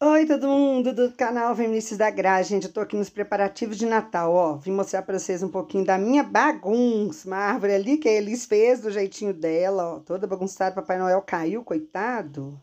Oi, todo mundo do canal Vinícius da Graça. Gente, eu tô aqui nos preparativos de Natal, ó. Vim mostrar pra vocês um pouquinho da minha bagunça. Uma árvore ali que a Elis fez do jeitinho dela, ó. Toda bagunçada, Papai Noel caiu, coitado.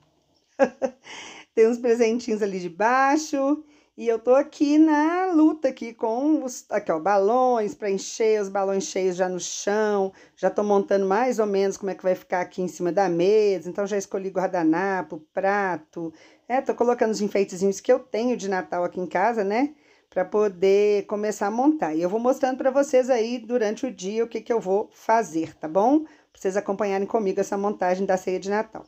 Tem uns presentinhos ali de baixo. E eu tô aqui na luta aqui com os aqui, ó, balões para encher, os balões cheios já no chão. Já tô montando mais ou menos como é que vai ficar aqui em cima da mesa. Então já escolhi guardanapo, prato. É, tô colocando os enfeitezinhos que eu tenho de Natal aqui em casa, né? Para poder começar a montar. E eu vou mostrando para vocês aí durante o dia o que que eu vou fazer, tá bom? Pra vocês acompanharem comigo essa montagem da ceia de Natal.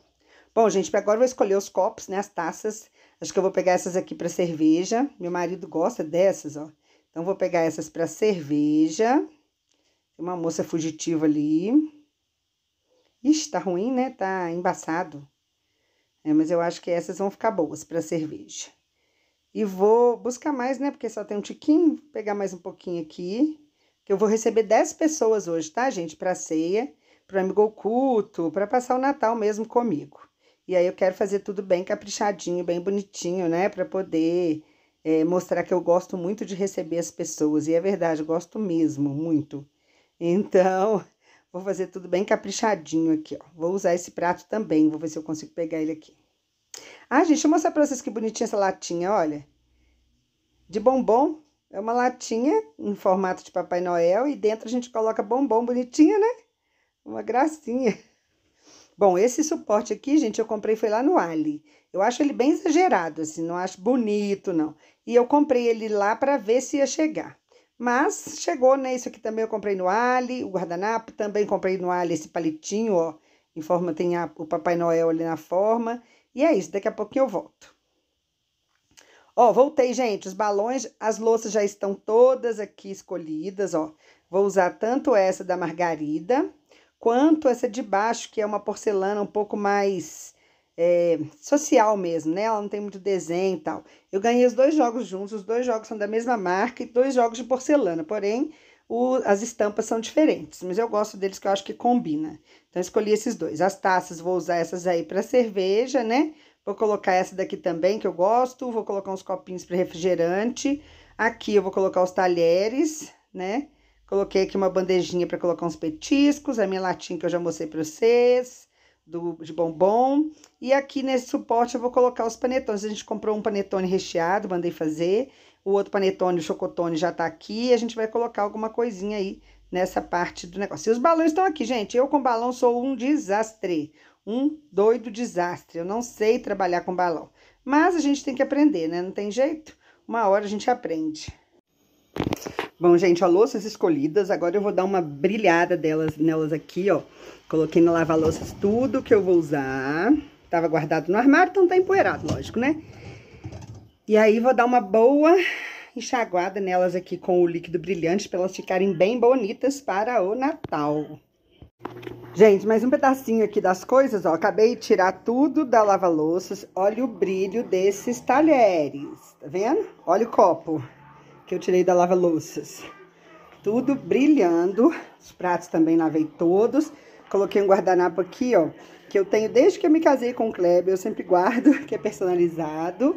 Bom, gente, agora eu vou escolher os copos, né, as taças. Acho que eu vou pegar essas aqui para cerveja. Meu marido gosta dessas, ó. Então, vou pegar essas para cerveja. Tem uma moça fugitiva ali. Ixi, tá ruim, né? Tá embaçado. É, mas eu acho que essas vão ficar boas para cerveja. E vou buscar mais, né? Porque só tem um tiquinho. Vou pegar mais um pouquinho aqui. Que eu vou receber 10 pessoas hoje, tá, gente? Para ceia, para amigo oculto, para passar o Natal mesmo comigo. E aí eu quero fazer tudo bem caprichadinho, bem bonitinho, né? Para poder é, mostrar que eu gosto muito de receber as pessoas. E é verdade, eu gosto mesmo, muito. Então, vou fazer tudo bem caprichadinho aqui, ó. Vou usar esse prato também, vou ver se eu consigo pegar ele aqui. Ah, gente, deixa eu mostrar pra vocês que bonitinha essa latinha, olha. De bombom, é uma latinha em formato de Papai Noel e dentro a gente coloca bombom bonitinha, né? Uma gracinha. Bom, esse suporte aqui, gente, eu comprei foi lá no Ali. Eu acho ele bem exagerado, assim, não acho bonito, não. E eu comprei ele lá para ver se ia chegar. Mas chegou, né? Isso aqui também eu comprei no Ali, o guardanapo, também comprei no Ali esse palitinho, ó. Em forma, tem a, o Papai Noel ali na forma. E é isso, daqui a pouquinho eu volto. Ó, voltei, gente, os balões, as louças já estão todas aqui escolhidas, ó. Vou usar tanto essa da Margarida, quanto essa de baixo, que é uma porcelana um pouco mais é, social mesmo, né? Ela não tem muito desenho e tal. Eu ganhei os dois jogos juntos, os dois jogos são da mesma marca e dois jogos de porcelana, porém o, as estampas são diferentes, mas eu gosto deles que eu acho que combina. Então escolhi esses dois. As taças vou usar essas aí para cerveja, né? Vou colocar essa daqui também que eu gosto, vou colocar uns copinhos para refrigerante. Aqui eu vou colocar os talheres, né? Coloquei aqui uma bandejinha para colocar uns petiscos, é a minha latinha que eu já mostrei para vocês, do, de bombom. E aqui nesse suporte eu vou colocar os panetones. A gente comprou um panetone recheado, mandei fazer. O outro panetone, o chocotone, já tá aqui. E a gente vai colocar alguma coisinha aí nessa parte do negócio. E os balões estão aqui, gente. Eu com balão sou um desastre. Um doido desastre. Eu não sei trabalhar com balão. Mas a gente tem que aprender, né? Não tem jeito. Uma hora a gente aprende. Bom, gente, ó, louças escolhidas. Agora eu vou dar uma brilhada delas, nelas aqui, ó. Coloquei no lava-louças tudo que eu vou usar. Tava guardado no armário, então tá empoeirado, lógico, né? E aí vou dar uma boa enxaguada nelas aqui com o líquido brilhante para elas ficarem bem bonitas para o Natal. Gente, mais um pedacinho aqui das coisas, ó. Acabei de tirar tudo da lava-louças. Olha o brilho desses talheres, tá vendo? Olha o copo que eu tirei da lava-louças. Tudo brilhando. Os pratos também lavei todos. Coloquei um guardanapo aqui, ó, que eu tenho desde que eu me casei com o Kleber, eu sempre guardo, que é personalizado.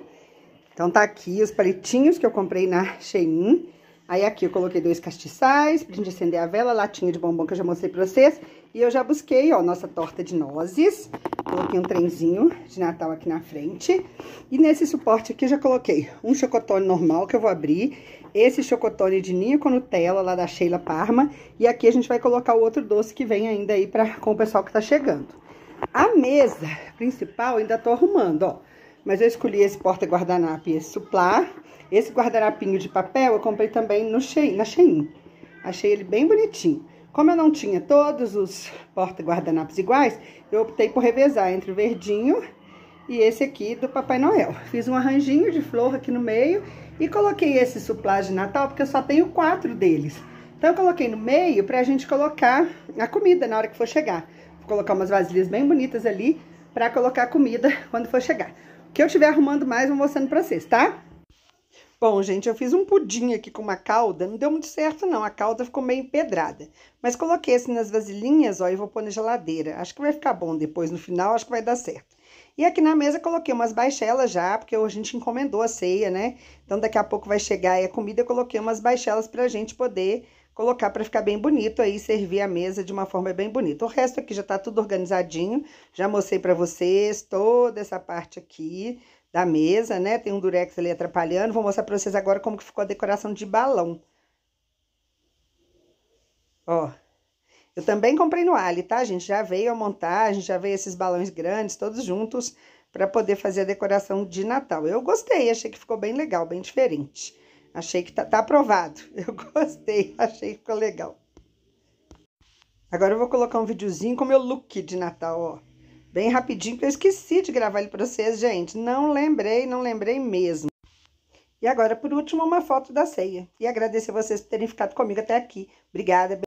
Então tá aqui os palitinhos que eu comprei na Shein. Aí aqui eu coloquei dois castiçais pra gente acender a vela, latinha de bombom que eu já mostrei pra vocês. E eu já busquei, ó, nossa torta de nozes. Coloquei um trenzinho de Natal aqui na frente. E nesse suporte aqui já coloquei um chocotone normal que eu vou abrir. Esse chocotone de ninho com Nutella, lá da Sheila Parma. E aqui a gente vai colocar o outro doce que vem ainda aí pra, com o pessoal que tá chegando. A mesa principal ainda tô arrumando, ó. Mas eu escolhi esse porta-guardanapo e esse suplá. Esse guardanapinho de papel eu comprei também no Shein, na Shein. Achei ele bem bonitinho. Como eu não tinha todos os porta-guardanapos iguais, eu optei por revezar entre o verdinho e esse aqui do Papai Noel. Fiz um arranjinho de flor aqui no meio e coloquei esse suplá de Natal, porque eu só tenho quatro deles. Então, eu coloquei no meio para a gente colocar a comida na hora que for chegar. Vou colocar umas vasilhas bem bonitas ali para colocar a comida quando for chegar. O que eu estiver arrumando mais, vou mostrando para vocês, tá? Bom, gente, eu fiz um pudim aqui com uma calda, não deu muito certo não, a calda ficou meio empedrada. Mas coloquei assim nas vasilhinhas, ó, e vou pôr na geladeira. Acho que vai ficar bom depois, no final, acho que vai dar certo. E aqui na mesa coloquei umas baixelas já, porque a gente encomendou a ceia, né? Então daqui a pouco vai chegar aí a comida, eu coloquei umas baixelas pra gente poder colocar para ficar bem bonito aí, servir a mesa de uma forma bem bonita. O resto aqui já tá tudo organizadinho, já mostrei para vocês toda essa parte aqui, da mesa, né? Tem um durex ali atrapalhando. Vou mostrar pra vocês agora como que ficou a decoração de balão. Ó. Eu também comprei no Ali, tá, gente? Já veio a montagem, já veio esses balões grandes, todos juntos, para poder fazer a decoração de Natal. Eu gostei, achei que ficou bem legal, bem diferente. Achei que tá, tá aprovado. Eu gostei, achei que ficou legal. Agora eu vou colocar um videozinho com o meu look de Natal, ó bem rapidinho, que eu esqueci de gravar ele para vocês, gente. Não lembrei, não lembrei mesmo. E agora, por último, uma foto da ceia. E agradecer vocês por terem ficado comigo até aqui. Obrigada.